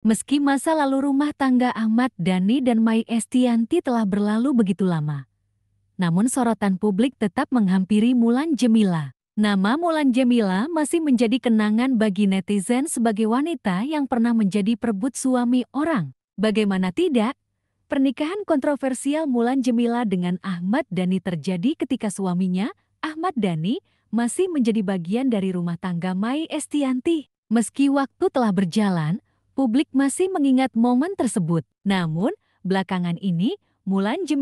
Meski masa lalu rumah tangga Ahmad Dhani dan Mai Estianti telah berlalu begitu lama, namun sorotan publik tetap menghampiri Mulan Jemila. Nama Mulan Jemila masih menjadi kenangan bagi netizen sebagai wanita yang pernah menjadi perebut suami orang. Bagaimana tidak, pernikahan kontroversial Mulan Jemila dengan Ahmad Dhani terjadi ketika suaminya, Ahmad Dhani, masih menjadi bagian dari rumah tangga Mai Estianti. Meski waktu telah berjalan, publik masih mengingat momen tersebut. Namun, belakangan ini, Mulan Jemil